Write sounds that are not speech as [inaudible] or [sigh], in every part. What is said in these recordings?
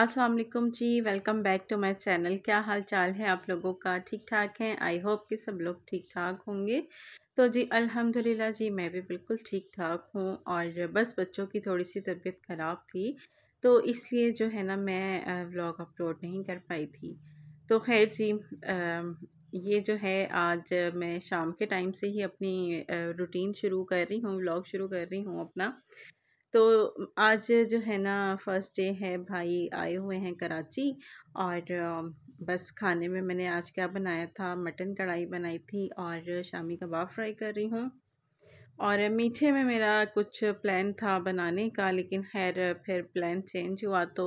अस्सलाम वालेकुम जी welcome back to my channel क्या हाल चाल है आप लोगों का ठीक ठाक हैं आई होप कि सब लोग ठीक ठाक होंगे तो जी अल्हम्दुलिल्लाह जी मैं भी बिल्कुल ठीक ठाक हूँ और बस बच्चों की थोड़ी सी तबीयत ख़राब थी तो इसलिए जो है ना मैं व्लॉग अपलोड नहीं कर पाई थी तो खैर जी ये जो है आज मैं शाम के टाइम से ही अपनी रूटीन शुरू कर रही हूँ व्लॉग शुरू कर रही हूँ अपना तो आज जो है ना फर्स्ट डे है भाई आए हुए हैं कराची और बस खाने में मैंने आज क्या बनाया था मटन कढ़ाई बनाई थी और शामी कबाब फ्राई कर रही हूँ और मीठे में मेरा कुछ प्लान था बनाने का लेकिन खैर फिर प्लान चेंज हुआ तो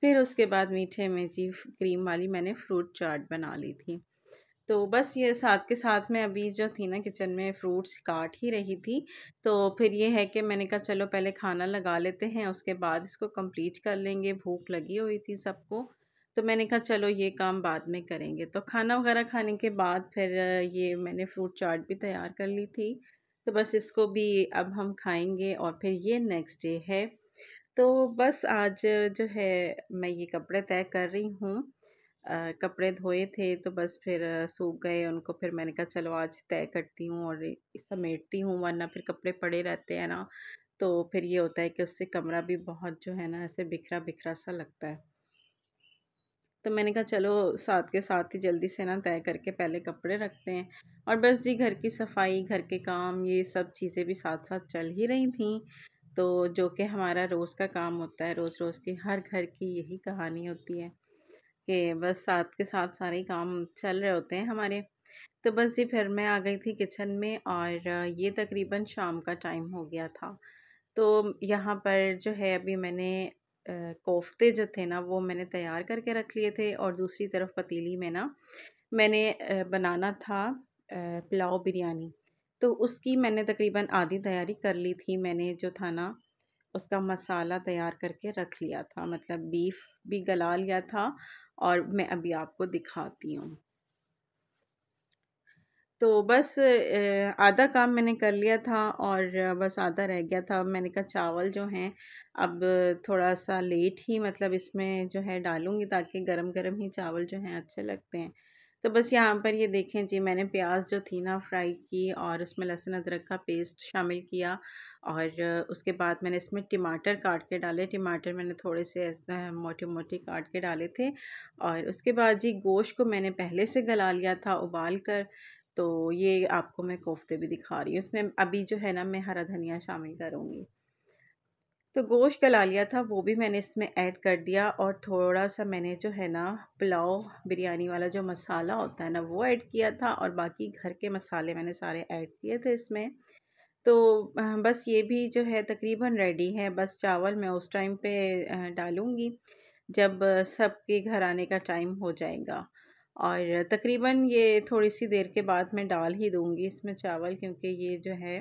फिर उसके बाद मीठे में जी क्रीम वाली मैंने फ्रूट चाट बना ली थी तो बस ये साथ के साथ में अभी जो थी ना किचन में फ्रूट्स काट ही रही थी तो फिर ये है कि मैंने कहा चलो पहले खाना लगा लेते हैं उसके बाद इसको कंप्लीट कर लेंगे भूख लगी हुई थी सबको तो मैंने कहा चलो ये काम बाद में करेंगे तो खाना वगैरह खाने के बाद फिर ये मैंने फ्रूट चाट भी तैयार कर ली थी तो बस इसको भी अब हम खाएंगे और फिर ये नेक्स्ट डे है तो बस आज जो है मैं ये कपड़े तय कर रही हूँ कपड़े धोए थे तो बस फिर सूख गए उनको फिर मैंने कहा चलो आज तय करती हूँ और समेटती हूँ वरना फिर कपड़े पड़े रहते हैं ना तो फिर ये होता है कि उससे कमरा भी बहुत जो है ना ऐसे बिखरा बिखरा सा लगता है तो मैंने कहा चलो साथ के साथ ही जल्दी से ना तय करके पहले कपड़े रखते हैं और बस जी घर की सफाई घर के काम ये सब चीज़ें भी साथ साथ चल ही रही थी तो जो कि हमारा रोज़ का काम होता है रोज़ रोज़ की हर घर की यही कहानी होती है कि बस साथ के साथ सारे काम चल रहे होते हैं हमारे तो बस जी फिर मैं आ गई थी किचन में और ये तकरीबन शाम का टाइम हो गया था तो यहाँ पर जो है अभी मैंने कोफ्ते जो थे ना वो मैंने तैयार करके रख लिए थे और दूसरी तरफ पतीली में ना मैंने बनाना था पुलाव बिरयानी तो उसकी मैंने तकरीबन आधी तैयारी कर ली थी मैंने जो था ना उसका मसाला तैयार करके रख लिया था मतलब बीफ भी गला लिया था और मैं अभी आपको दिखाती हूँ तो बस आधा काम मैंने कर लिया था और बस आधा रह गया था मैंने कहा चावल जो हैं अब थोड़ा सा लेट ही मतलब इसमें जो है डालूँगी ताकि गरम गरम ही चावल जो हैं अच्छे लगते हैं तो बस यहाँ पर ये देखें जी मैंने प्याज जो थी ना फ्राई की और उसमें लहसुन अदरक का पेस्ट शामिल किया और उसके बाद मैंने इसमें टमाटर काट के डाले टमाटर मैंने थोड़े से मोटे मोटे काट के डाले थे और उसके बाद जी गोश्त को मैंने पहले से गला लिया था उबाल कर तो ये आपको मैं कोफ्ते भी दिखा रही हूँ उसमें अभी जो है ना मैं हरा धनिया शामिल करूँगी तो गोश्त गला लिया था वो भी मैंने इसमें ऐड कर दिया और थोड़ा सा मैंने जो है ना पुलाव बिरयानी वाला जो मसाला होता है ना वो ऐड किया था और बाकी घर के मसाले मैंने सारे ऐड किए थे इसमें तो बस ये भी जो है तकरीबन रेडी है बस चावल मैं उस टाइम पे डालूँगी जब सबके घर आने का टाइम हो जाएगा और तकरीबन ये थोड़ी सी देर के बाद मैं डाल ही दूँगी इसमें चावल क्योंकि ये जो है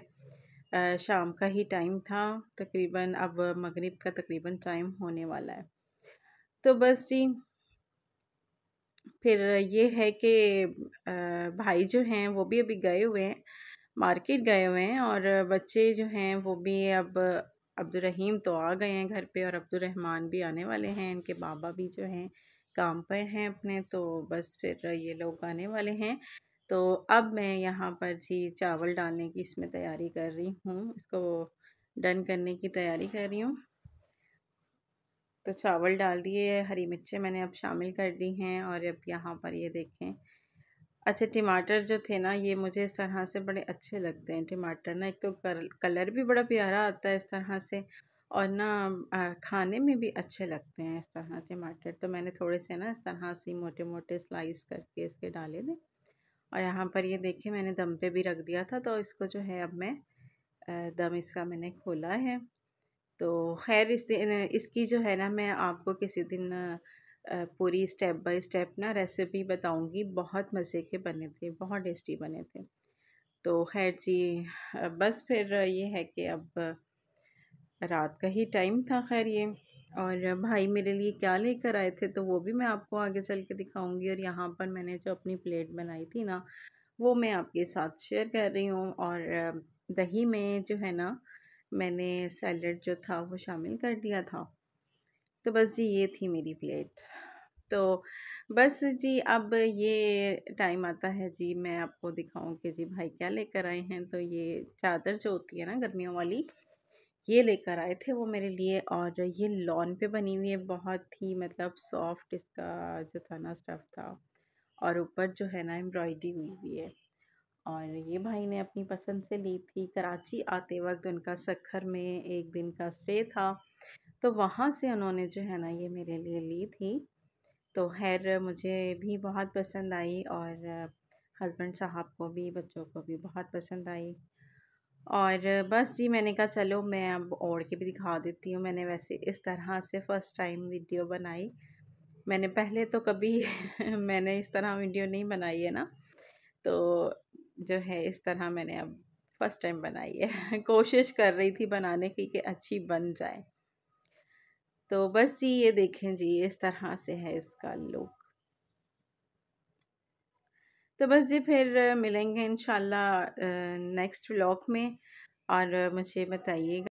शाम का ही टाइम था तकरीबन अब मगरिब का तकरीबन टाइम होने वाला है तो बस जी फिर ये है कि भाई जो हैं वो भी अभी गए हुए हैं मार्केट गए हुए हैं और बच्चे जो हैं वो भी अब अब्दुलरहीम तो आ गए हैं घर पे और अब्दुलरहमान भी आने वाले हैं इनके बाबा भी जो हैं काम पर हैं अपने तो बस फिर ये लोग आने वाले हैं तो अब मैं यहाँ पर जी चावल डालने की इसमें तैयारी कर रही हूँ इसको डन करने की तैयारी कर रही हूँ तो चावल डाल दिए हरी मिर्चें मैंने अब शामिल कर दी हैं और अब यहाँ पर ये देखें अच्छा टमाटर जो थे ना ये मुझे इस तरह से बड़े अच्छे लगते हैं टमाटर ना एक तो कलर भी बड़ा प्यारा आता है इस तरह से और ना खाने में भी अच्छे लगते हैं इस तरह टमाटर तो मैंने थोड़े से ना इस तरह से मोटे मोटे स्लाइस करके इसके डाले थे और यहाँ पर ये देखिए मैंने दम पे भी रख दिया था तो इसको जो है अब मैं दम इसका मैंने खोला है तो खैर इस दिन इसकी जो है ना मैं आपको किसी दिन पूरी स्टेप बाय स्टेप ना रेसिपी बताऊंगी बहुत मज़े के बने थे बहुत टेस्टी बने थे तो खैर जी बस फिर ये है कि अब रात का ही टाइम था खैर ये और भाई मेरे लिए क्या लेकर आए थे तो वो भी मैं आपको आगे चल के दिखाऊँगी और यहाँ पर मैंने जो अपनी प्लेट बनाई थी ना वो मैं आपके साथ शेयर कर रही हूँ और दही में जो है ना मैंने सैलड जो था वो शामिल कर दिया था तो बस जी ये थी मेरी प्लेट तो बस जी अब ये टाइम आता है जी मैं आपको दिखाऊं कि जी भाई क्या लेकर आए हैं तो ये चादर जो होती है ना गर्मियों वाली ये लेकर आए थे वो मेरे लिए और ये लॉन पे बनी हुई है बहुत ही मतलब सॉफ्ट इसका जो था ना स्टफ़ था और ऊपर जो है ना एम्ब्रॉयडरी हुई हुई है और ये भाई ने अपनी पसंद से ली थी कराची आते वक्त उनका सखर में एक दिन का स्टे था तो वहाँ से उन्होंने जो है ना ये मेरे लिए ली थी तो खैर मुझे भी बहुत पसंद आई और हस्बैंड साहब को भी बच्चों को भी बहुत पसंद आई और बस जी मैंने कहा चलो मैं अब ओढ़ के भी दिखा देती हूँ मैंने वैसे इस तरह से फ़र्स्ट टाइम वीडियो बनाई मैंने पहले तो कभी [laughs] मैंने इस तरह वीडियो नहीं बनाई है ना तो जो है इस तरह मैंने अब फ़र्स्ट टाइम बनाई है [laughs] कोशिश कर रही थी बनाने की कि अच्छी बन जाए तो बस जी ये देखें जी इस तरह से है इसका लुक तो बस जी फिर मिलेंगे इन नेक्स्ट व्लॉग में और मुझे बताइएगा